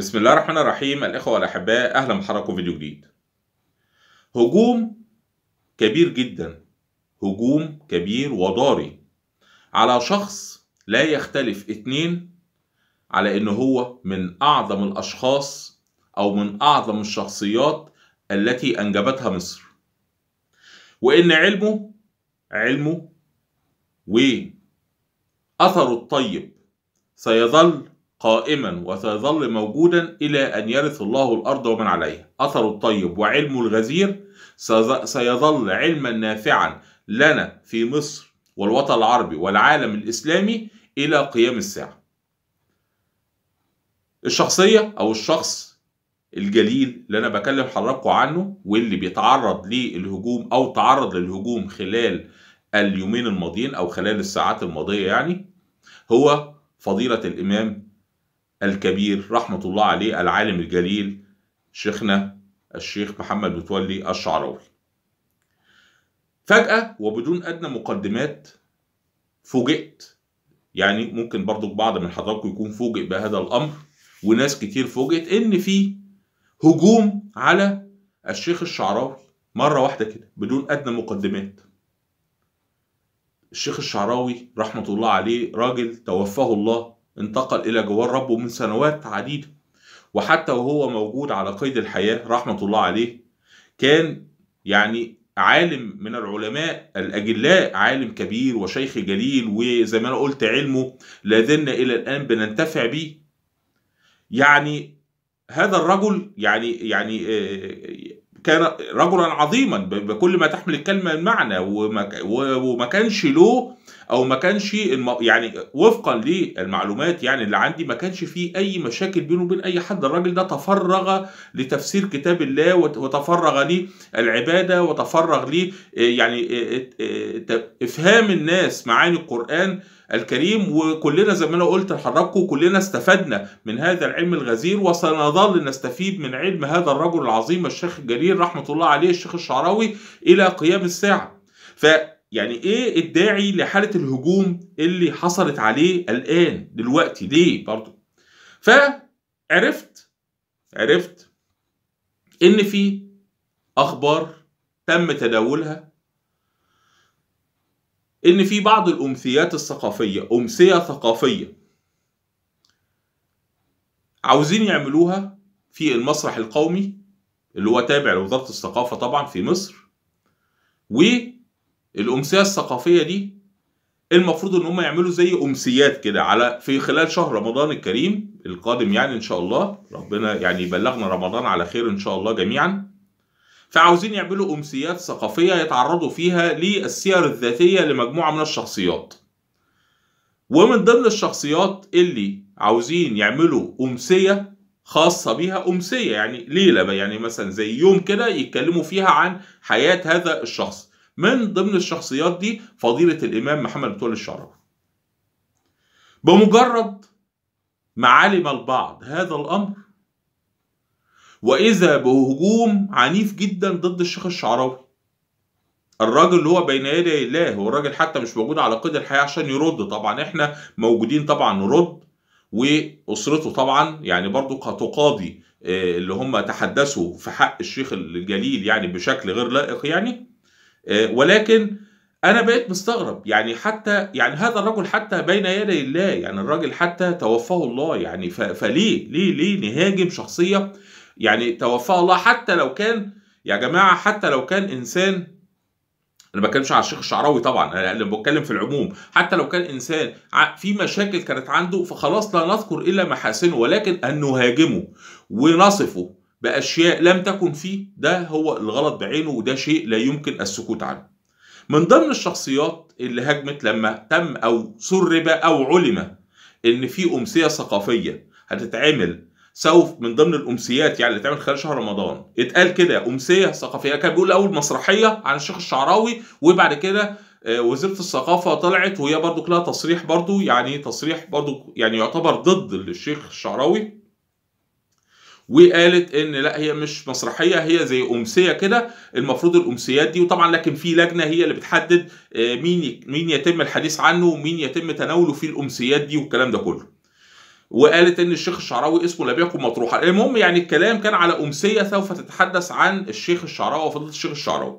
بسم الله الرحمن الرحيم الإخوة والأحباء أهلا بحضراتكم فيديو جديد هجوم كبير جدا هجوم كبير وضاري على شخص لا يختلف اتنين على ان هو من اعظم الاشخاص او من اعظم الشخصيات التي انجبتها مصر وان علمه علمه واثره الطيب سيظل قائما وسيظل موجودا إلى أن يرث الله الأرض ومن عليها أثره الطيب وعلمه الغزير سيظل علما نافعا لنا في مصر والوطن العربي والعالم الإسلامي إلى قيام الساعة الشخصية أو الشخص الجليل اللي أنا بكلم حضراتكم عنه واللي بيتعرض للهجوم أو تعرض للهجوم خلال اليومين الماضيين أو خلال الساعات الماضية يعني هو فضيلة الإمام الكبير رحمة الله عليه العالم الجليل شيخنا الشيخ محمد متولي الشعراوي فجأة وبدون أدنى مقدمات فوجئت يعني ممكن برضو بعض من حضراتكم يكون فوجئ بهذا الأمر وناس كتير فوجئت إن في هجوم على الشيخ الشعراوي مرة واحدة كده بدون أدنى مقدمات الشيخ الشعراوي رحمة الله عليه راجل توفاه الله انتقل إلى جوار ربه من سنوات عديدة وحتى وهو موجود على قيد الحياة رحمة الله عليه كان يعني عالم من العلماء الأجلاء عالم كبير وشيخ جليل وزي ما أنا قلت علمه لا زلنا إلى الآن بننتفع به يعني هذا الرجل يعني يعني آه، كان رجلا عظيما بكل ما تحمل الكلمة من معنى وما كانش له أو ما كانش يعني وفقا للمعلومات يعني اللي عندي ما كانش فيه أي مشاكل بينه وبين أي حد الراجل ده تفرغ لتفسير كتاب الله وتفرغ للعبادة وتفرغ لي آه، يعني آه، آه، إفهام الناس معاني القرآن الكريم وكلنا زي ما انا قلت لحضراتكم كلنا استفدنا من هذا العلم الغزير وسنظل نستفيد من علم هذا الرجل العظيم الشيخ الجليل رحمه الله عليه الشيخ الشعراوي الى قيام الساعه ف يعني ايه الداعي لحاله الهجوم اللي حصلت عليه الان دلوقتي ليه برضه فعرفت عرفت ان في اخبار تم تداولها ان في بعض الامثيات الثقافيه امثيه ثقافيه عاوزين يعملوها في المسرح القومي اللي هو تابع لوزاره الثقافه طبعا في مصر والأمسية الثقافيه دي المفروض ان هم يعملوا زي امسيات كده على في خلال شهر رمضان الكريم القادم يعني ان شاء الله ربنا يعني يبلغنا رمضان على خير ان شاء الله جميعا فعاوزين يعملوا امسيات ثقافيه يتعرضوا فيها للسير الذاتيه لمجموعه من الشخصيات ومن ضمن الشخصيات اللي عاوزين يعملوا امسيه خاصة بيها أمسية يعني ليلة يعني مثلا زي يوم كده يتكلموا فيها عن حياة هذا الشخص من ضمن الشخصيات دي فضيلة الإمام محمد بتول الشعراوي بمجرد معالم البعض هذا الأمر واذا بهجوم عنيف جدا ضد الشيخ الشعراوي الراجل اللي هو بين يدي الله والراجل حتى مش موجود على قيد الحياه عشان يرد طبعا احنا موجودين طبعا نرد واسرته طبعا يعني برضو هتقاضي اللي هم تحدثوا في حق الشيخ الجليل يعني بشكل غير لائق يعني ولكن انا بقيت مستغرب يعني حتى يعني هذا الرجل حتى بين يدي الله يعني الراجل حتى توفاه الله يعني فليه ليه ليه نهاجم شخصيه يعني توفاه الله حتى لو كان يا جماعه حتى لو كان انسان انا ما بتكلمش على الشيخ الشعراوي طبعا انا بتكلم في العموم حتى لو كان انسان في مشاكل كانت عنده فخلاص لا نذكر الا محاسنه ولكن ان نهاجمه ونصفه باشياء لم تكن فيه ده هو الغلط بعينه وده شيء لا يمكن السكوت عنه من ضمن الشخصيات اللي هاجمت لما تم او سرب او علم ان في امسيه ثقافيه هتتعمل سوف من ضمن الامسيات يعني اللي تعمل خلال شهر رمضان اتقال كده امسيه ثقافيه كان بيقول الاول مسرحيه عن الشيخ الشعراوي وبعد كده آه، وزيره الثقافه طلعت وهي برضو لها تصريح برضو يعني تصريح برضو يعني يعتبر ضد الشيخ الشعراوي وقالت ان لا هي مش مسرحيه هي زي امسيه كده المفروض الامسيات دي وطبعا لكن في لجنه هي اللي بتحدد آه، مين مين يتم الحديث عنه ومين يتم تناوله في الامسيات دي والكلام ده كله وقالت ان الشيخ الشعراوي اسمه لم يكن مطروحا المهم يعني الكلام كان على امسيه سوف تتحدث عن الشيخ الشعراوي وفضيله الشيخ الشعراوي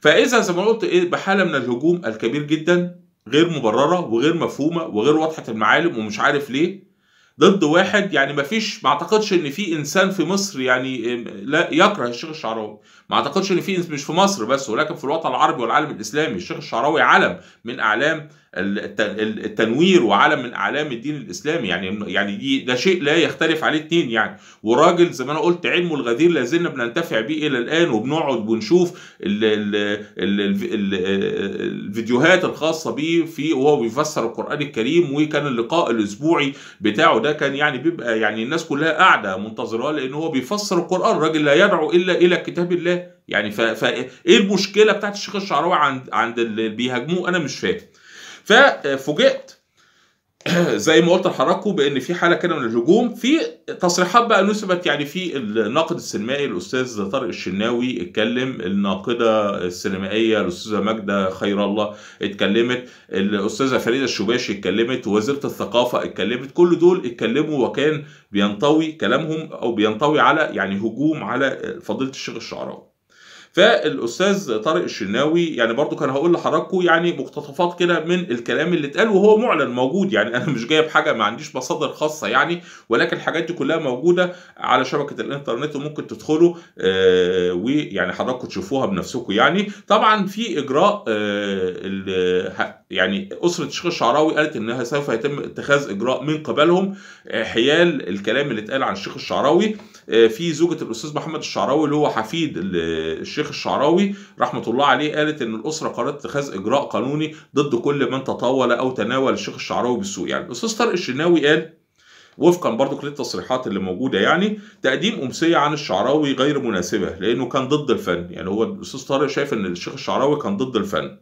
فاذا زي ما قلت ايه بحاله من الهجوم الكبير جدا غير مبرره وغير مفهومه وغير واضحه المعالم ومش عارف ليه ضد واحد يعني ما فيش ما اعتقدش ان في انسان في مصر يعني لا يكره الشيخ الشعراوي ما اعتقدش ان في مش في مصر بس ولكن في الوطن العربي والعالم الاسلامي الشيخ الشعراوي علم من اعلام التنوير وعلم من اعلام الدين الاسلامي يعني يعني دي ده شيء لا يختلف عليه اثنين يعني وراجل زي ما انا قلت علمه الغدير لازلنا بننتفع بيه الى الان وبنقعد بنشوف الفيديوهات الخاصه بيه في وهو بيفسر القران الكريم وكان اللقاء الاسبوعي بتاعه ده كان يعني بيبقى يعني الناس كلها قاعده منتظراه لان هو بيفسر القران راجل لا يدعو الا الى كتاب الله يعني ف... ف... ايه المشكله بتاعت الشيخ الشعراوي عند عند اللي بيهاجموه انا مش فاهم ففوجئت زي ما قلت لحضراتكم بان في حاله كده من الهجوم في تصريحات بقى نسبت يعني في الناقد السينمائي الاستاذ طارق الشناوي اتكلم الناقده السينمائيه الاستاذه ماجده خير الله اتكلمت الاستاذه فريده الشباشي اتكلمت وزيره الثقافه اتكلمت كل دول اتكلموا وكان بينطوي كلامهم او بينطوي على يعني هجوم على فضيله الشيخ الشعراوي فالاستاذ طارق الشناوي يعني برضو كان هقول لحضراتكم يعني مقتطفات كده من الكلام اللي اتقال وهو معلن موجود يعني انا مش جايب حاجه ما عنديش مصادر خاصه يعني ولكن الحاجات دي كلها موجوده على شبكه الانترنت وممكن تدخلوا آه ويعني حضراتكم تشوفوها بنفسكم يعني طبعا في اجراء آه يعني اسره الشيخ الشعراوي قالت انها سوف يتم اتخاذ اجراء من قبلهم آه، حيال الكلام اللي اتقال عن الشيخ الشعراوي آه، في زوجة الأستاذ محمد الشعراوي اللي هو حفيد الشيخ الشعراوي رحمة الله عليه قالت إن الأسرة قررت اتخاذ إجراء قانوني ضد كل من تطاول أو تناول الشيخ الشعراوي بالسوء يعني الأستاذ طارق الشناوي قال وفقا برضو التصريحات اللي موجودة يعني تقديم أمسية عن الشعراوي غير مناسبة لأنه كان ضد الفن يعني هو الأستاذ طارق شايف إن الشيخ الشعراوي كان ضد الفن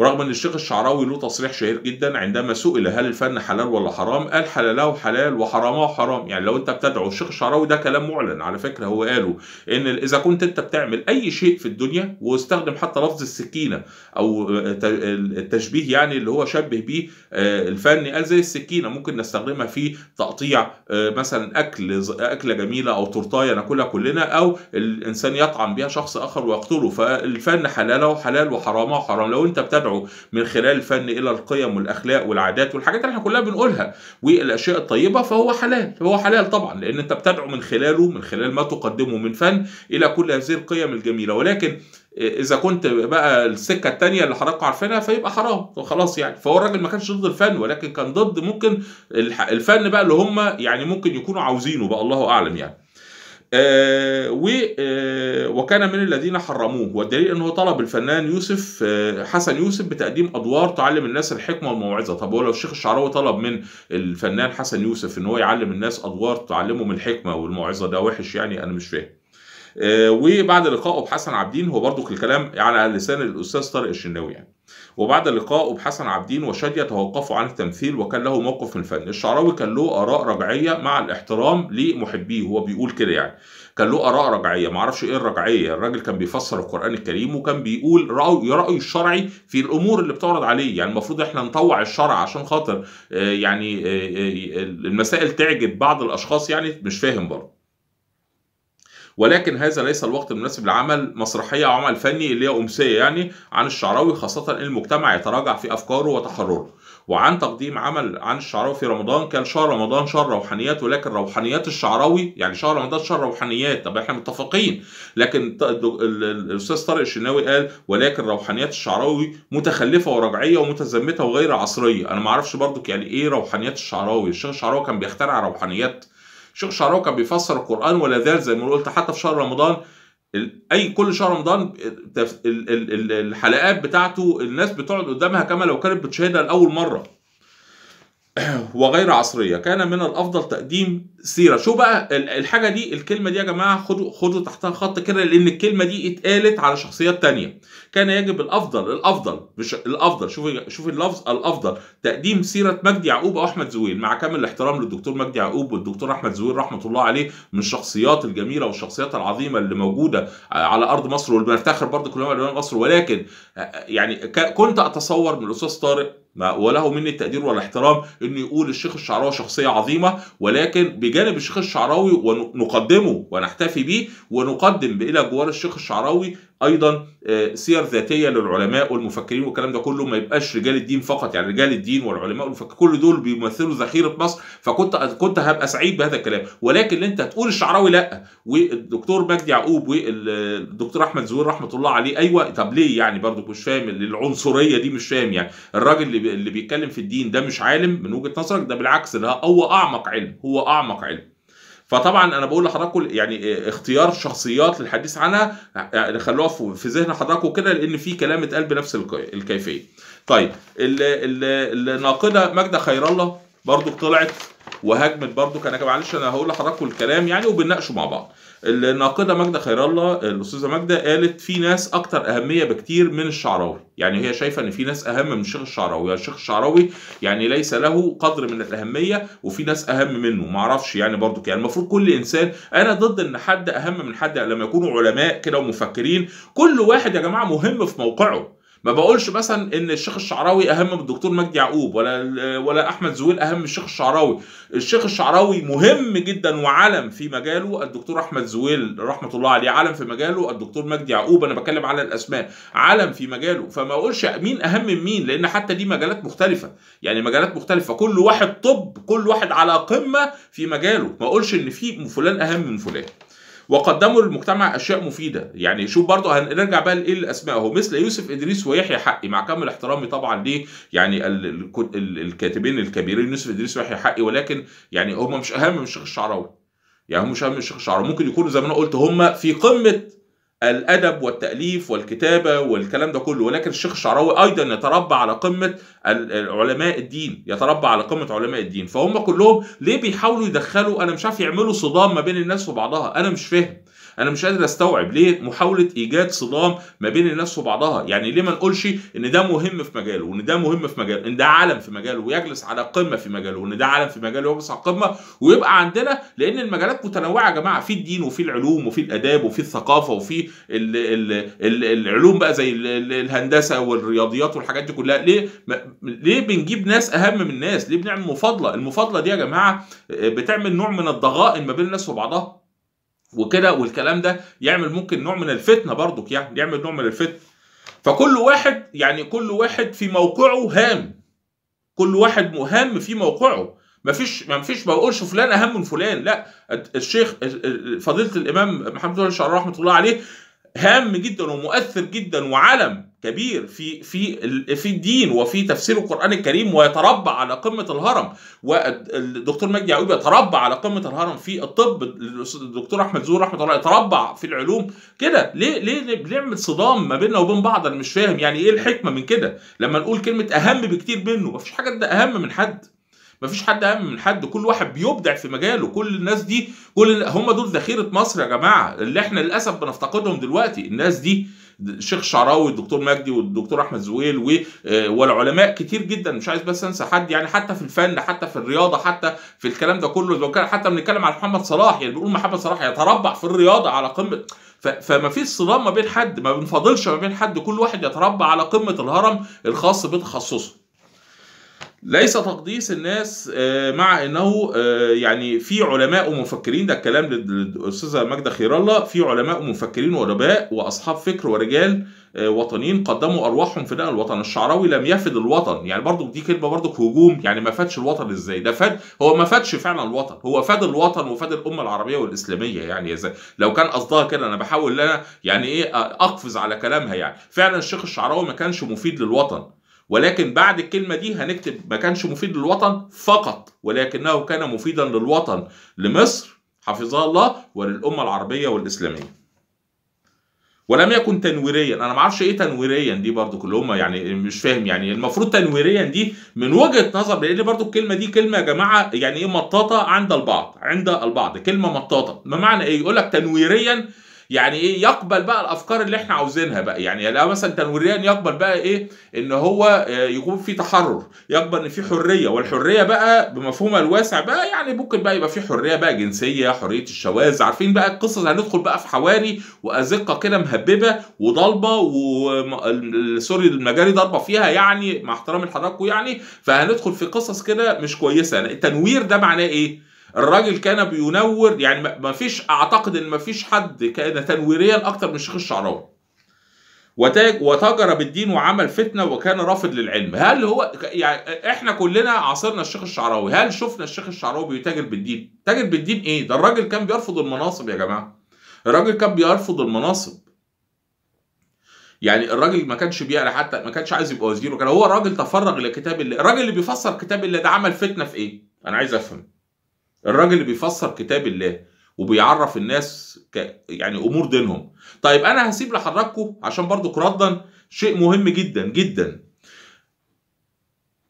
ورغم ان الشيخ الشعراوي له تصريح شهير جدا عندما سئل هل الفن حلال ولا حرام قال حلاله حلال وحرامه حرام يعني لو انت بتدعو الشيخ الشعراوي ده كلام معلن على فكره هو قاله ان اذا كنت انت بتعمل اي شيء في الدنيا واستخدم حتى لفظ السكينه او التشبيه يعني اللي هو شبه بيه آه، الفن قال زي السكينه ممكن نستخدمها في تقطيع آه، مثلا اكل اكله جميله او تورتايه ناكلها كلنا او الانسان يطعم بها شخص اخر ويقتله فالفن حلاله حلال وحرامه حرام لو انت بتدعو يدعو من خلال الفن الى القيم والاخلاق والعادات والحاجات اللي احنا كلها بنقولها والاشياء الطيبه فهو حلال هو حلال طبعا لان انت بتدعو من خلاله من خلال ما تقدمه من فن الى كل هذه القيم الجميله ولكن اذا كنت بقى السكه الثانيه اللي حضراتكم عارفينها فيبقى حرام خلاص يعني فهو الراجل ما كانش ضد الفن ولكن كان ضد ممكن الفن بقى اللي هم يعني ممكن يكونوا عاوزينه بقى الله اعلم يعني آه، آه، وكان من الذين حرموه والدليل انه طلب الفنان يوسف آه، حسن يوسف بتقديم ادوار تعلم الناس الحكمه والموعظه طب هو لو الشيخ الشعراوي طلب من الفنان حسن يوسف ان هو يعلم الناس ادوار تعلمهم الحكمه والموعظه ده وحش يعني انا مش فاهم وبعد لقائه بحسن عابدين هو برضو الكلام على لسان الاستاذ طارق الشناوي يعني وبعد لقاء بحسن عابدين وشادية توقفوا عن التمثيل وكان له موقف من الفن الشعراوي كان له آراء رجعية مع الاحترام لمحبيه هو بيقول كده يعني كان له آراء رجعية معرفش إيه الرجعية الراجل كان بيفسر القرآن الكريم وكان بيقول رأيه رأي الشرعي في الأمور اللي بتعرض عليه يعني المفروض إحنا نطوع الشرع عشان خاطر آه، يعني آه، آه، المسائل تعجب بعض الأشخاص يعني مش فاهم برضه ولكن هذا ليس الوقت المناسب لعمل مسرحيه او عمل فني اللي هي امسيه يعني عن الشعراوي خاصه المجتمع يتراجع في افكاره وتحرره وعن تقديم عمل عن الشعراوي في رمضان كان شهر رمضان شهر روحانيات ولكن روحانيات الشعراوي يعني شهر رمضان شهر روحانيات طب احنا متفقين لكن الاستاذ طارق الشناوي قال ولكن روحانيات الشعراوي متخلفه ورجعيه ومتزمته وغير عصريه انا ما اعرفش برضك يعني ايه روحانيات الشعراوي الشيخ الشعراوي كان بيخترع روحانيات الشيخ شعراوي كان بيفسر القران ولا زال زي ما قلت حتى في شهر رمضان اي كل شهر رمضان الحلقات بتاعته الناس بتقعد قدامها كما لو كانت بتشاهدها لاول مره وغير عصريه كان من الافضل تقديم سيره شو بقى الحاجه دي الكلمه دي يا جماعه خدوا خدوا تحتها خط كده لان الكلمه دي اتقالت على شخصيات تانية كان يجب الافضل الافضل مش الافضل شوف شوف اللفظ الافضل تقديم سيره مجدي يعقوب او احمد زويل مع كامل الاحترام للدكتور مجدي يعقوب والدكتور احمد زويل رحمه الله عليه من الشخصيات الجميله والشخصيات العظيمه اللي موجوده آه، على ارض مصر واللي بنفتخر برضه كلنا مصر ولكن آه، يعني كنت اتصور من الاستاذ طارق ما وله مني التقدير والاحترام انه يقول الشيخ الشعراوي شخصيه عظيمه ولكن بجانب الشيخ الشعراوي ونقدمه ونحتفي به ونقدم بإلى جوار الشيخ الشعراوي ايضا آه، سير ذاتيه للعلماء والمفكرين والكلام ده كله ما يبقاش رجال الدين فقط يعني رجال الدين والعلماء والمفكرين كل دول بيمثلوا ذخيره مصر فكنت كنت هبقى سعيد بهذا الكلام ولكن اللي انت هتقول الشعراوي لا والدكتور مجدي يعقوب والدكتور احمد زهير رحمه الله عليه ايوه طب ليه يعني برضو مش فاهم العنصريه دي مش فاهم يعني الراجل اللي, اللي بيتكلم في الدين ده مش عالم من وجهه نظرك ده بالعكس ده هو اعمق علم هو اعمق علم فطبعا انا بقول لحضراتكم يعني اختيار شخصيات للحديث عنها يعني خلوها في ذهن حضراتكم كده لان في كلام اتقال بنفس الكيفيه. طيب الناقده ماجده خير الله برضو طلعت وهجمت برضو كان معلش انا هقول لحضراتكم الكلام يعني وبنناقشه مع بعض الناقده ماجده خير الله الاستاذه ماجده قالت في ناس اكتر اهميه بكتير من الشعراوي يعني هي شايفه ان في ناس اهم من الشيخ الشعراوي يعني الشيخ الشعراوي يعني ليس له قدر من الاهميه وفي ناس اهم منه ما اعرفش يعني برضو يعني المفروض كل انسان انا ضد ان حد اهم من حد لما يكونوا علماء كده ومفكرين كل واحد يا جماعه مهم في موقعه ما بقولش مثلا ان الشيخ الشعراوي اهم من الدكتور مجدي يعقوب ولا ولا احمد زويل اهم من الشيخ الشعراوي الشيخ الشعراوي مهم جدا وعلم في مجاله الدكتور احمد زويل رحمه الله عليه علم في مجاله الدكتور مجدي يعقوب انا بتكلم على الاسماء علم في مجاله فما اقولش مين اهم من مين لان حتى دي مجالات مختلفه يعني مجالات مختلفه كل واحد طب كل واحد على قمه في مجاله ما اقولش ان في فلان اهم من فلان وقدموا للمجتمع اشياء مفيده يعني شوف برضه هنرجع بقى لايه الاسماء اهو مثل يوسف ادريس ويحيى حقي مع كامل احترامي طبعا ليه يعني الكاتبين الكبيرين يوسف ادريس ويحيى حقي ولكن يعني هم مش اهم من الشيخ الشعراوي يعني هم مش اهم من الشيخ الشعراوي ممكن يكونوا زي ما انا قلت هم في قمه الادب والتاليف والكتابه والكلام ده كله ولكن الشيخ الشعراوي ايضا يتربى على قمه علماء الدين يتربى على قمه علماء الدين فهم كلهم ليه بيحاولوا يدخلوا انا مش عارف يعملوا صدام ما بين الناس وبعضها انا مش فاهم انا مش قادر استوعب ليه محاوله ايجاد صدام ما بين الناس وبعضها يعني ليه ما نقولش ان ده مهم في مجاله وان ده مهم في مجاله ان ده عالم في مجاله ويجلس على قمه في مجاله وان ده عالم في مجاله ويجلس على قمه ويبقى عندنا لان المجالات متنوعه يا جماعه في الدين وفي العلوم وفي الاداب وفي الثقافه وفي الـ الـ الـ العلوم بقى زي الهندسه والرياضيات والحاجات دي كلها ليه ليه بنجيب ناس اهم من الناس ليه بنعمل مفاضله المفاضله دي يا جماعه آه، بتعمل نوع من الضغائن ما بين الناس وبعضها وكده والكلام ده يعمل ممكن نوع من الفتنه برضك يعني يعمل نوع من الفتنه فكل واحد يعني كل واحد في موقعه هام كل واحد مهام في موقعه مفيش مفيش ما بقولش فلان اهم من فلان لا الشيخ فضيله الامام محمد بن رحمه الله عليه هام جدا ومؤثر جدا وعلم كبير في في في الدين وفي تفسير القران الكريم ويتربع على قمه الهرم والدكتور مجدي يعقوب يتربع على قمه الهرم في الطب الدكتور احمد زور رحمه الله يتربع في العلوم كده ليه ليه بنعمل صدام ما بيننا وبين بعض انا مش فاهم يعني ايه الحكمه من كده لما نقول كلمه اهم بكتير منه مفيش حاجه ده اهم من حد مفيش حد اهم من حد كل واحد بيبدع في مجاله كل الناس دي كل هم دول ذخيره مصر يا جماعه اللي احنا للاسف بنفتقدهم دلوقتي الناس دي الشيخ الشعراوي والدكتور مجدي والدكتور احمد زويل آه، والعلماء كتير جدا مش عايز بس انسى حد يعني حتى في الفن حتى في الرياضه حتى في الكلام ده كله لو كان حتى بنتكلم على محمد صلاح يعني بيقول محمد صلاح يتربع في الرياضه على قمه فما فيش صدام ما بين حد ما بنفاضلش ما بين حد كل واحد يتربع على قمه الهرم الخاص بتخصصه ليس تقديس الناس آه، مع انه آه، يعني في علماء ومفكرين ده الكلام للاستاذه ماجده خير الله في علماء ومفكرين وادباء واصحاب فكر ورجال آه، وطنيين قدموا ارواحهم فداء الوطن الشعراوي لم يفد الوطن يعني برضو دي كلمه برضو هجوم يعني ما فادش الوطن ازاي ده فاد هو ما فادش فعلا الوطن هو فاد الوطن وفاد الامه العربيه والاسلاميه يعني ازاي لو كان قصدها كده انا بحاول ان انا يعني ايه اقفز على كلامها يعني فعلا الشيخ الشعراوي ما كانش مفيد للوطن ولكن بعد الكلمه دي هنكتب ما كانش مفيد للوطن فقط ولكنه كان مفيدا للوطن لمصر حفظها الله وللامه العربيه والاسلاميه ولم يكن تنويريا انا ما اعرفش ايه تنويريا دي برضو كلهم يعني مش فاهم يعني المفروض تنويريا دي من وجهه نظر لان برضو الكلمه دي كلمه يا جماعه يعني ايه مطاطه عند البعض عند البعض كلمه مطاطه ما معنى ايه يقول لك تنويريا يعني ايه يقبل بقى الافكار اللي احنا عاوزينها بقى يعني لا مثلا تنويريا يقبل بقى ايه ان هو آه، يكون في تحرر يقبل ان في حريه والحريه بقى بمفهومها الواسع بقى يعني ممكن بقى يبقى في حريه بقى جنسيه حريه الشواذ عارفين بقى القصص هندخل بقى في حواري وازقه كده مهببه وضلبه وسوري المجاري ضربه فيها يعني مع احترامي لحضراتكم يعني فهندخل في قصص كده مش كويسه التنوير ده معناه ايه الراجل كان بينور يعني ما فيش اعتقد ان ما فيش حد كان تنويريا اكتر من الشيخ الشعراوي وتجر بالدين وعمل فتنه وكان رافض للعلم هل هو يعني احنا كلنا عاصرنا الشيخ الشعراوي هل شفنا الشيخ الشعراوي بيتاجر بالدين تاجر بالدين ايه ده الراجل كان بيرفض المناصب يا جماعه الراجل كان بيرفض المناصب يعني الراجل ما كانش بيقرا حتى ما كانش عايز يبقى وزير وكان هو راجل تفرغ لكتاب الله الراجل اللي بيفسر كتاب الله ده عمل فتنه في ايه انا عايز افهم الراجل اللي بيفسر كتاب الله وبيعرف الناس ك... يعني امور دينهم طيب انا هسيب لحضراتكم عشان برضو ردا شيء مهم جدا جدا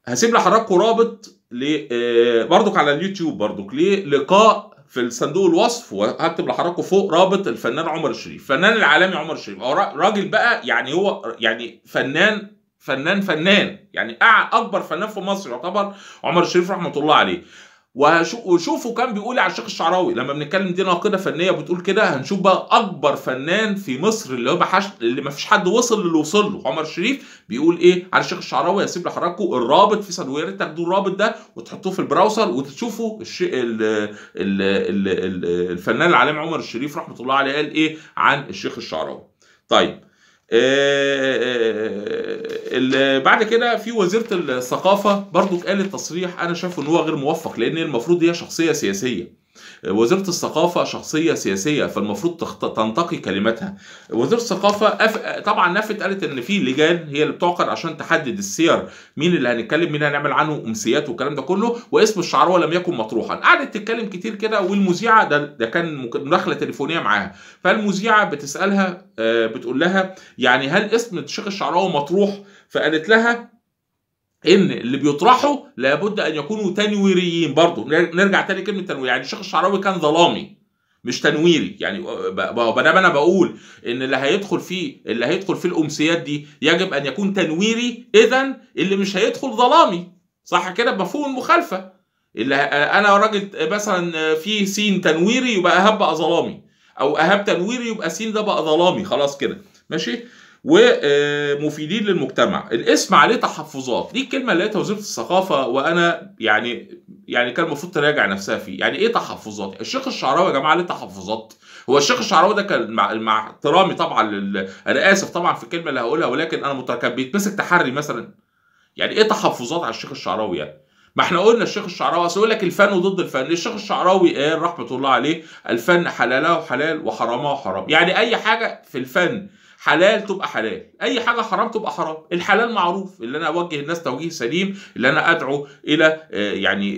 هسيب لحضراتكم رابط ل آه، برضك على اليوتيوب برضك للقاء في صندوق الوصف وهكتب لحضراتكم فوق رابط الفنان عمر الشريف فنان العالمي عمر الشريف هو راجل بقى يعني هو يعني فنان فنان فنان يعني اكبر فنان في مصر يعتبر عمر الشريف رحمه الله عليه وشوفوا كان بيقول إيه على الشيخ الشعراوي لما بنتكلم دي ناقده فنيه بتقول كده هنشوف بقى اكبر فنان في مصر اللي هو بحش... اللي ما فيش حد وصل للي وصل له عمر شريف بيقول ايه على الشيخ الشعراوي هسيب لحضراتكم الرابط في صدوري تاخدوا الرابط ده وتحطوه في البراوزر وتشوفوا الش... ال... ال... ال... الفنان العالم عمر الشريف رحمه الله عليه قال ايه عن الشيخ الشعراوي طيب آه، آه، آه، بعد كده في وزيره الثقافه برضو قالت تصريح انا شايفه ان هو غير موفق لان المفروض هي شخصيه سياسيه وزيرة الثقافه شخصيه سياسيه فالمفروض تنتقي كلماتها وزيرة الثقافه أف... طبعا نفت قالت ان في لجان هي اللي بتعقد عشان تحدد السير مين اللي هنتكلم مين هنعمل عنه امسيات والكلام ده كله واسم الشعراوه لم يكن مطروحا قعدت تتكلم كتير كده والمذيعه ده ده كان مداخله تليفونيه معاها فالمذيعه بتسالها آه، بتقول لها يعني هل اسم الشيخ الشعراوي مطروح فقالت لها ان اللي بيطرحه لابد ان يكونوا تنويريين برضه نرجع تاني كلمه تنوير يعني الشيخ الشعراوي كان ظلامي مش تنويري يعني بنام انا بقول ان اللي هيدخل فيه اللي هيدخل فيه الامسيات دي يجب ان يكون تنويري اذا اللي مش هيدخل ظلامي صح كده بمفهوم المخالفه اللي انا راجل مثلا في سين تنويري يبقى اهب بقى ظلامي او اهب تنويري يبقى سين ده بقى ظلامي خلاص كده ماشي ومفيدين للمجتمع الاسم عليه تحفظات دي الكلمه اللي لقيتها وزيره الثقافه وانا يعني يعني كان المفروض تراجع نفسها فيه يعني ايه تحفظات الشيخ الشعراوي يا جماعه ليه تحفظات هو الشيخ الشعراوي ده كان مع, مع احترامي طبعا لل... انا اسف طبعا في الكلمه اللي هقولها ولكن انا متركب كان بيتمسك تحري مثلا يعني ايه تحفظات على الشيخ الشعراوي يعني ما احنا قلنا الشيخ الشعراوي اصل يقول لك الفن وضد الفن الشيخ الشعراوي قال رحمه الله عليه الفن حلاله حلال وحرامه حرام يعني اي حاجه في الفن حلال تبقى حلال اي حاجه حرام تبقى حرام الحلال معروف اللي انا اوجه الناس توجيه سليم اللي انا ادعو الى آه، يعني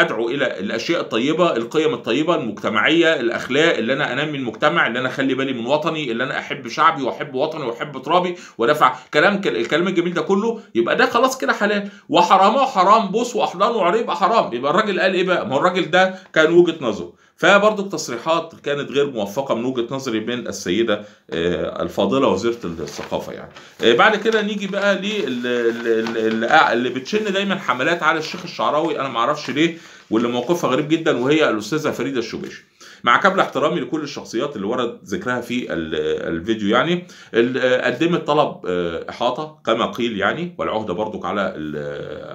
ادعو الى الاشياء الطيبه القيم الطيبه المجتمعيه الاخلاق اللي انا انمي المجتمع اللي انا اخلي بالي من وطني اللي انا احب شعبي واحب وطني واحب ترابي وادفع كلام الكلام الجميل ده كله يبقى ده خلاص كده حلال وحرامه حرام بص واحضانه وعريه يبقى حرام يبقى الراجل قال ايه بقى ما الراجل ده كان وجهه نظره فبرضه التصريحات كانت غير موفقه من وجهه نظري من السيده آه، الفاضله وزيره الثقافه يعني آه، بعد كده نيجي بقى آه، اللي بتشن دايما حملات على الشيخ الشعراوي انا معرفش ليه واللي موقفها غريب جدا وهي الاستاذه فريده الشبيشي. مع كامل احترامي لكل الشخصيات اللي ورد ذكرها في الفيديو يعني قدمت طلب آه، احاطه كما قيل يعني والعهده برضك على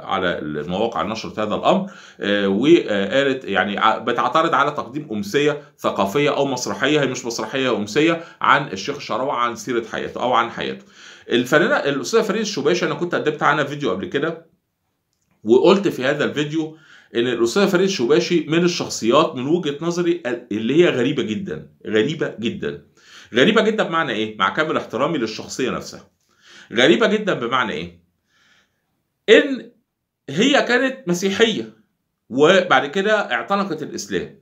على المواقع نشرت هذا الامر آه، وقالت يعني بتعترض على تقديم امسيه ثقافيه او مسرحيه هي مش مسرحيه امسيه عن الشيخ الشراوي عن سيره حياته او عن حياته الفنانه الاستاذه فريد الشوباشي انا كنت قدمت عنها فيديو قبل كده وقلت في هذا الفيديو ان الاستاذه فريد شوباشي من الشخصيات من وجهه نظري اللي هي غريبه جدا غريبه جدا غريبه جدا بمعنى ايه مع كامل احترامي للشخصيه نفسها غريبه جدا بمعنى ايه ان هي كانت مسيحيه وبعد كده اعتنقت الاسلام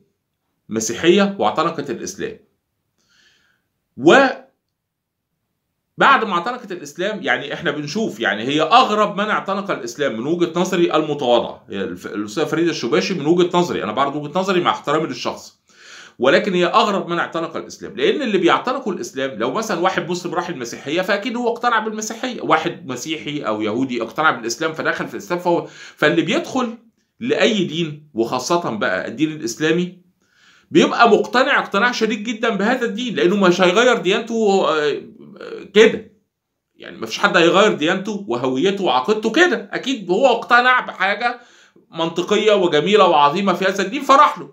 مسيحيه واعتنقت الاسلام و بعد ما اعتنقت الاسلام يعني احنا بنشوف يعني هي اغرب من اعتنق الاسلام من وجهه نظري المتواضعه الاستاذه فريده الشباشي من وجهه نظري انا بعرض وجهه نظري مع احترامي للشخص ولكن هي اغرب من اعتنق الاسلام لان اللي بيعتنقوا الاسلام لو مثلا واحد مسلم راح المسيحيه فاكيد هو اقتنع بالمسيحيه واحد مسيحي او يهودي اقتنع بالاسلام فدخل في الاسلام فهو فاللي بيدخل لاي دين وخاصه بقى الدين الاسلامي بيبقى مقتنع اقتناع شديد جدا بهذا الدين لانه مش هيغير ديانته آه، كده يعني مفيش حد هيغير ديانته وهويته وعقيدته كده اكيد هو اقتنع بحاجه منطقيه وجميله وعظيمه في هذا الدين فراح له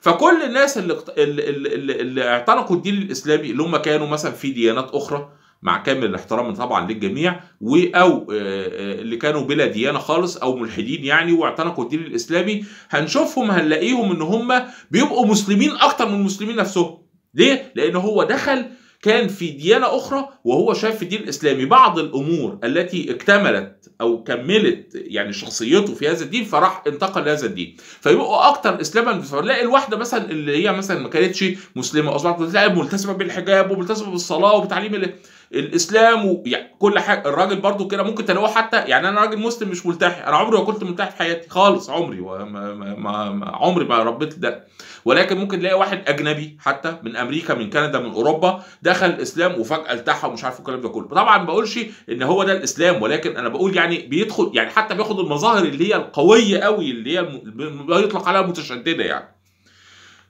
فكل الناس اللي, اللي, اللي, اللي اعتنقوا الدين الاسلامي اللي هم كانوا مثلا في ديانات اخرى مع كامل الاحترام طبعا للجميع و او آه، آه، اللي كانوا بلا ديانه خالص او ملحدين يعني واعتنقوا الدين الاسلامي هنشوفهم هنلاقيهم ان هم بيبقوا مسلمين اكتر من المسلمين نفسهم ليه؟ لان هو دخل كان في ديانة أخرى وهو شاف في الدين الإسلامي بعض الأمور التي اكتملت أو كملت يعني شخصيته في هذا الدين فراح انتقل لهذا الدين فيبقوا أكتر إسلاما فنلاقي الواحدة مثلا اللي هي مثلا ما كانتش مسلمة أصبحت تلاقي ملتزمة بالحجاب وملتزمة بالصلاة وبتعليم الاسلام ويعني كل حاجه الراجل برضو كده ممكن تلاقوه حتى يعني انا راجل مسلم مش ملتحي انا عمري ما كنت ملتحي في حياتي خالص عمري وما ما ما عمري ما ربيت ده ولكن ممكن تلاقي واحد اجنبي حتى من امريكا من كندا من اوروبا دخل الاسلام وفجاه التحى ومش عارف الكلام ده كله طبعا ما بقولش ان هو ده الاسلام ولكن انا بقول يعني بيدخل يعني حتى بياخد المظاهر اللي هي القويه قوي اللي هي ما يطلق عليها متشدده يعني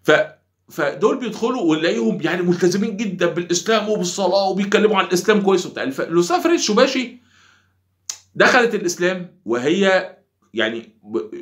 ف فدول بيدخلوا ونلاقيهم يعني ملتزمين جدا بالاسلام وبالصلاه وبيتكلموا عن الاسلام كويس وبتاع سافرت شباشي دخلت الاسلام وهي يعني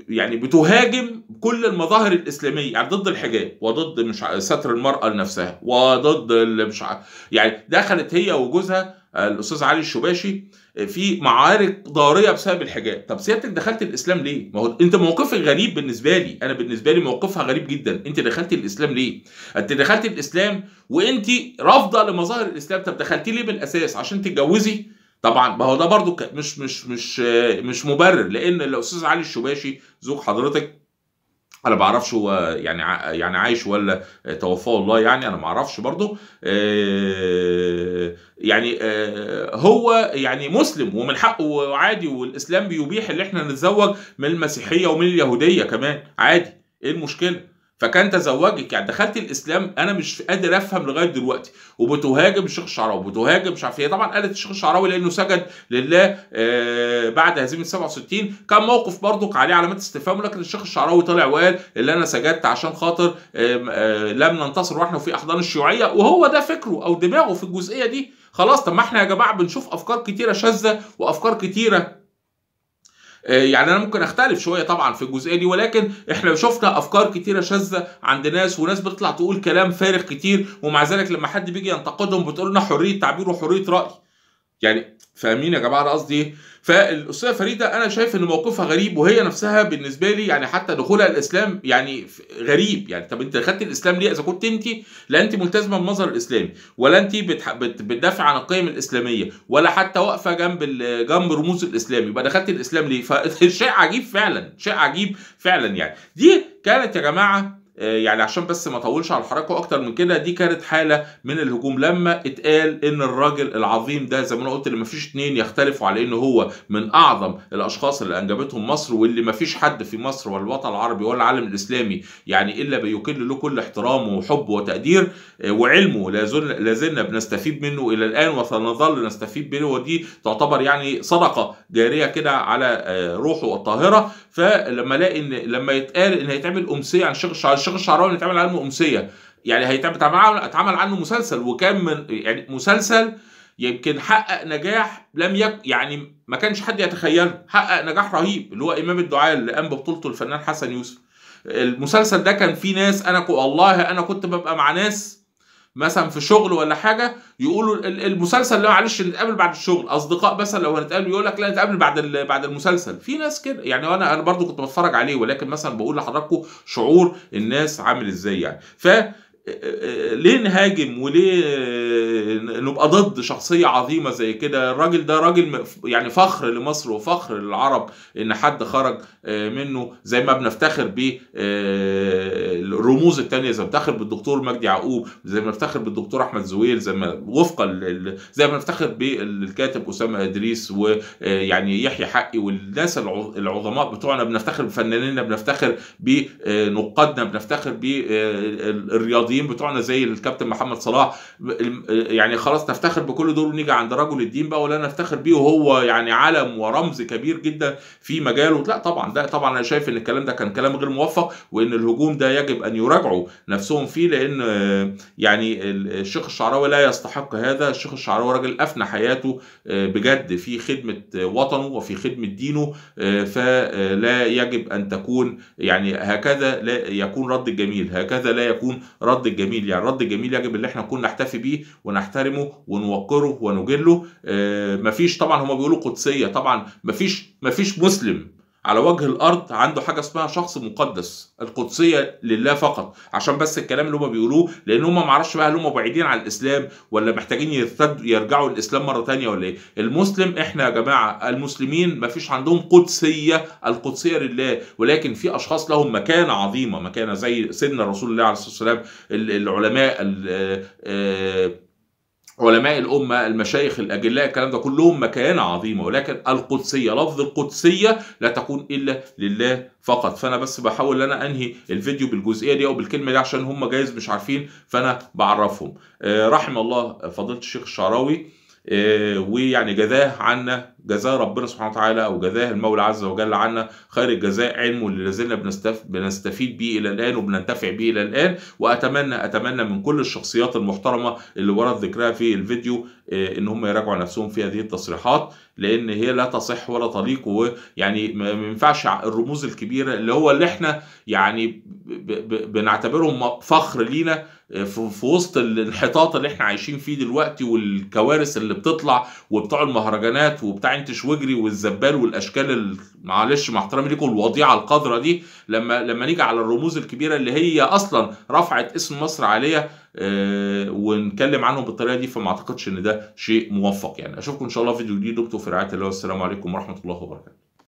يعني بتهاجم كل المظاهر الاسلاميه يعني ضد الحجاب وضد مش ستر المراه لنفسها وضد مش يعني دخلت هي وجوزها آه، الاستاذ علي الشباشي آه، في معارك ضاريه بسبب الحجاب طب سيادتك دخلت الاسلام ليه ما هو انت موقفك غريب بالنسبه لي انا بالنسبه لي موقفها غريب جدا انت دخلت الاسلام ليه انت دخلت الاسلام وانت رافضه لمظاهر الاسلام طب دخلتي ليه بالاساس عشان تتجوزي طبعا ما هو ده برضو مش مش مش مش مبرر لان الاستاذ علي الشباشي زوج حضرتك انا ما اعرفش هو يعني يعني عايش ولا توفاه الله يعني انا ما اعرفش برضه آه، يعني آه، هو يعني مسلم ومن حقه وعادي والاسلام بيبيح ان احنا نتزوج من المسيحيه ومن اليهوديه كمان عادي ايه المشكله فكان تزوجك يعني دخلت الاسلام انا مش قادر افهم لغايه دلوقتي وبتهاجم الشيخ الشعراوي بتهاجم مش عارف إيه. طبعا قالت الشيخ الشعراوي لانه سجد لله آه بعد هزيمه 67 كان موقف برضه عليه علامات استفهام ولكن الشيخ الشعراوي طلع وقال اللي انا سجدت عشان خاطر آه آه لم ننتصر واحنا في احضان الشيوعيه وهو ده فكره او دماغه في الجزئيه دي خلاص طب ما احنا يا جماعه بنشوف افكار كتيره شاذه وافكار كتيره آه، يعني انا ممكن اختلف شويه طبعا في الجزئيه دي ولكن احنا شفنا افكار كتيره شاذه عند ناس وناس بتطلع تقول كلام فارغ كتير ومع ذلك لما حد بيجي ينتقدهم بتقول لنا حريه تعبير وحريه راي يعني فاهمين يا جماعه انا قصدي ايه فالاستاذه فريده انا شايف ان موقفها غريب وهي نفسها بالنسبه لي يعني حتى دخولها الاسلام يعني غريب يعني طب انت دخلت الاسلام ليه اذا كنت انت لا انت ملتزمه بالمظهر الاسلامي ولا انت بتدافع عن القيم الاسلاميه ولا حتى واقفه جنب جنب رموز الاسلام يبقى دخلت الاسلام ليه فشيء عجيب فعلا شيء عجيب فعلا يعني دي كانت يا جماعه آه، يعني عشان بس ما اطولش على الحركه اكتر من كده دي كانت حاله من الهجوم لما اتقال ان الراجل العظيم ده زي ما انا قلت اللي ما فيش اتنين يختلفوا على ان هو من اعظم الاشخاص اللي انجبتهم مصر واللي ما فيش حد في مصر ولا الوطن العربي ولا العالم الاسلامي يعني الا بيكل له كل احترامه وحبه وتقدير آه، وعلمه لا زلنا بنستفيد منه الى الان وسنظل نستفيد منه ودي تعتبر يعني صدقه جاريه كده على آه، روحه الطاهره فلما الاقي ان لما يتقال ان هيتعمل امسيه عن الشيخ الشيخ الشعراوي اللي اتعمل عنه امسيه يعني هيتعمل اتعمل عنه مسلسل وكان من يعني مسلسل يمكن حقق نجاح لم يك يعني ما كانش حد يتخيله حقق نجاح رهيب اللي هو امام الدعاء اللي قام ببطولته الفنان حسن يوسف المسلسل ده كان فيه ناس انا والله انا كنت ببقى مع ناس مثلا في شغل ولا حاجه يقولوا المسلسل لا معلش نتقابل بعد الشغل اصدقاء مثلا لو هنتقابل يقول لك لا نتقابل بعد بعد المسلسل في ناس كده يعني انا انا برضو كنت بتفرج عليه ولكن مثلا بقول لحضراتكم شعور الناس عامل ازاي يعني ف ليه نهاجم وليه نبقى ضد شخصية عظيمة زي كده الراجل ده راجل يعني فخر لمصر وفخر للعرب ان حد خرج آه، منه زي ما بنفتخر بيه آه، الرموز التانية زي ما بنفتخر بالدكتور مجدي يعقوب زي ما بنفتخر بالدكتور احمد زويل زي ما وفقا زي ما بنفتخر بالكاتب اسامة ادريس ويعني آه، يحيى حقي والناس العظماء بتوعنا بنفتخر بفنانينا بنفتخر بنقادنا بنفتخر بالرياضيين الفاضيين بتوعنا زي الكابتن محمد صلاح يعني خلاص نفتخر بكل دول ونيجي عند رجل الدين بقى ولا نفتخر بيه وهو يعني علم ورمز كبير جدا في مجاله لا طبعا ده طبعا انا شايف ان الكلام ده كان كلام غير موفق وان الهجوم ده يجب ان يراجعوا نفسهم فيه لان يعني الشيخ الشعراوي لا يستحق هذا الشيخ الشعراوي راجل افنى حياته آه، بجد في خدمه وطنه وفي خدمه دينه آه، فلا يجب ان تكون يعني هكذا لا يكون رد الجميل هكذا لا يكون رد الرد الجميل يعني الرد الجميل يجب ان احنا نكون نحتفي بيه ونحترمه ونوقره ونجله آه، مفيش طبعا هما بيقولوا قدسيه طبعا مفيش مفيش مسلم على وجه الارض عنده حاجه اسمها شخص مقدس القدسيه لله فقط عشان بس الكلام اللي هم بيقولوه لان هم ما اعرفش بقى هل هم بعيدين عن الاسلام ولا محتاجين يرتدوا يرجعوا الاسلام مره ثانيه ولا ايه المسلم احنا يا جماعه المسلمين ما فيش عندهم قدسيه القدسيه لله ولكن في اشخاص لهم مكانه عظيمه مكانه زي سيدنا رسول الله عليه الصلاه والسلام العلماء ال آه، آه، علماء الأمة المشايخ الأجلاء الكلام ده كلهم مكانة عظيمة ولكن القدسية لفظ القدسية لا تكون إلا لله فقط فأنا بس بحاول أن أنا أنهي الفيديو بالجزئية دي أو بالكلمة دي عشان هم جايز مش عارفين فأنا بعرفهم آه، رحم الله فضيلة الشيخ الشعراوي آه، ويعني جزاه عنا جزاء ربنا سبحانه وتعالى او جزاه المولى عز وجل عنا خير الجزاء علمه اللي لازلنا بنستف... بنستفيد به الى الان وبننتفع به الى الان واتمنى اتمنى من كل الشخصيات المحترمه اللي ورد ذكرها في الفيديو آه، ان هم يراجعوا نفسهم في هذه التصريحات لان هي لا تصح ولا تليق ويعني ما ينفعش الرموز الكبيره اللي هو اللي احنا يعني بنعتبرهم فخر لينا آه، في وسط الانحطاط اللي احنا عايشين فيه دلوقتي والكوارث اللي بتطلع وبتوع المهرجانات وبتاع عنتش وجري والزبال والاشكال معلش مع احترامي ليكم الوضيعه القذره دي لما لما نيجي على الرموز الكبيره اللي هي اصلا رفعت اسم مصر عليها آه ونتكلم عنهم بالطريقه دي فما اعتقدش ان ده شيء موفق يعني اشوفكم ان شاء الله في فيديو جديد دكتور في رعايه الله والسلام عليكم ورحمه الله وبركاته